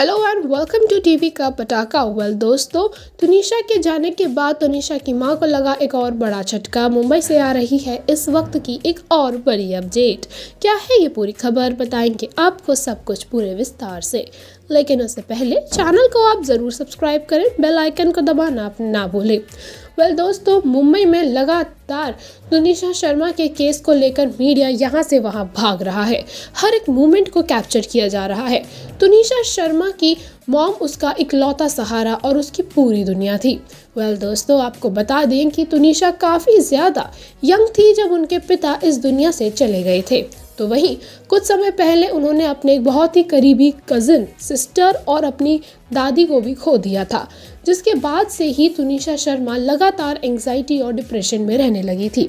hello and welcome to TV का पटाखा well दोस्तों तुनिशा के जाने के बाद तुनिशा की मां को लगा एक और बड़ा झटका मुंबई से आ रही है इस वक्त की एक और बड़ी अपडेट क्या है ये पूरी खबर बताएंगे आपको सब कुछ पूरे विस्तार से लेकिन उससे पहले चैनल को आप ज़रूर सब्सक्राइब करें बेल आइकन को दबाना आप ना भूलें वेल दोस्तों मुंबई में लगातार दुनिशा शर्मा के केस को लेकर मीडिया यहां से वहां भाग रहा है हर एक मूवमेंट को कैप्चर किया जा रहा है तुनिशा शर्मा की मॉम उसका इकलौता सहारा और उसकी पूरी दुनिया थी वेल well, दोस्तों आपको बता दें कि तुनिशा काफ़ी ज़्यादा यंग थी जब उनके पिता इस दुनिया से चले गए थे तो वहीं कुछ समय पहले उन्होंने अपने एक बहुत ही करीबी कज़न सिस्टर और अपनी दादी को भी खो दिया था जिसके बाद से ही तुनिशा शर्मा लगातार एंगजाइटी और डिप्रेशन में रहने लगी थी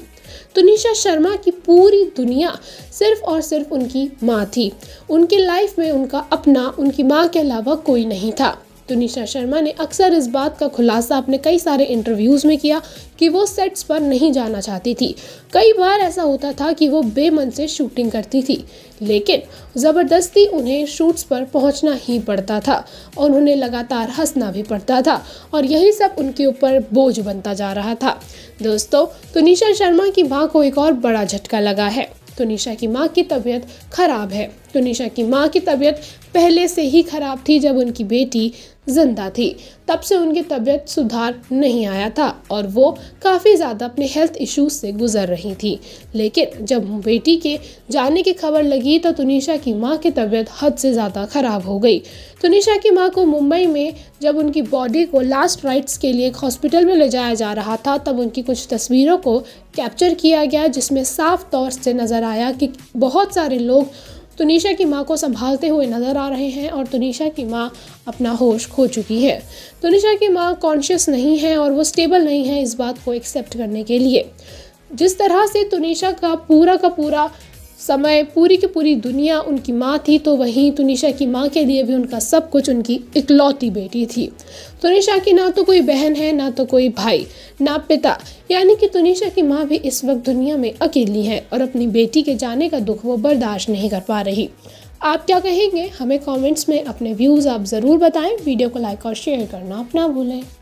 तुनिशा शर्मा की पूरी दुनिया सिर्फ और सिर्फ उनकी माँ थी उनके लाइफ में उनका अपना उनकी माँ के अलावा कोई नहीं था तो निशा शर्मा ने अक्सर इस बात का खुलासा अपने कई सारे इंटरव्यूज़ में किया कि वो सेट्स पर नहीं जाना चाहती थी कई बार ऐसा होता था कि वो बेमन से शूटिंग करती थी लेकिन ज़बरदस्ती उन्हें शूट्स पर पहुंचना ही पड़ता था और उन्हें लगातार हंसना भी पड़ता था और यही सब उनके ऊपर बोझ बनता जा रहा था दोस्तों तो निशा शर्मा की माँ को एक और बड़ा झटका लगा है तो निशा की माँ की तबीयत खराब है तो निशा की माँ की तबीयत पहले से ही खराब थी जब उनकी बेटी जिंदा थी तब से उनकी तबीयत सुधार नहीं आया था और वो काफ़ी ज़्यादा अपने हेल्थ इश्यूज से गुजर रही थी लेकिन जब बेटी के जाने की खबर लगी तो तुनिशा की माँ की तबीयत हद से ज़्यादा ख़राब हो गई तुनिशा की माँ को मुंबई में जब उनकी बॉडी को लास्ट राइट्स के लिए एक हॉस्पिटल में ले जाया जा रहा था तब उनकी कुछ तस्वीरों को कैप्चर किया गया जिसमें साफ तौर से नज़र आया कि बहुत सारे लोग तुनिशा की माँ को संभालते हुए नज़र आ रहे हैं और तुनिशा की माँ अपना होश खो चुकी है तुनिशा की माँ कॉन्शियस नहीं है और वो स्टेबल नहीं है इस बात को एक्सेप्ट करने के लिए जिस तरह से तुनिशा का पूरा का पूरा समय पूरी की पूरी दुनिया उनकी माँ थी तो वहीं तुनिशा की माँ के लिए भी उनका सब कुछ उनकी इकलौती बेटी थी तुनिशा की ना तो कोई बहन है ना तो कोई भाई ना पिता यानी कि तुनिशा की माँ भी इस वक्त दुनिया में अकेली है और अपनी बेटी के जाने का दुख वो बर्दाश्त नहीं कर पा रही आप क्या कहेंगे हमें कमेंट्स में अपने व्यूज़ आप ज़रूर बताएं वीडियो को लाइक और शेयर करना आप ना भूलें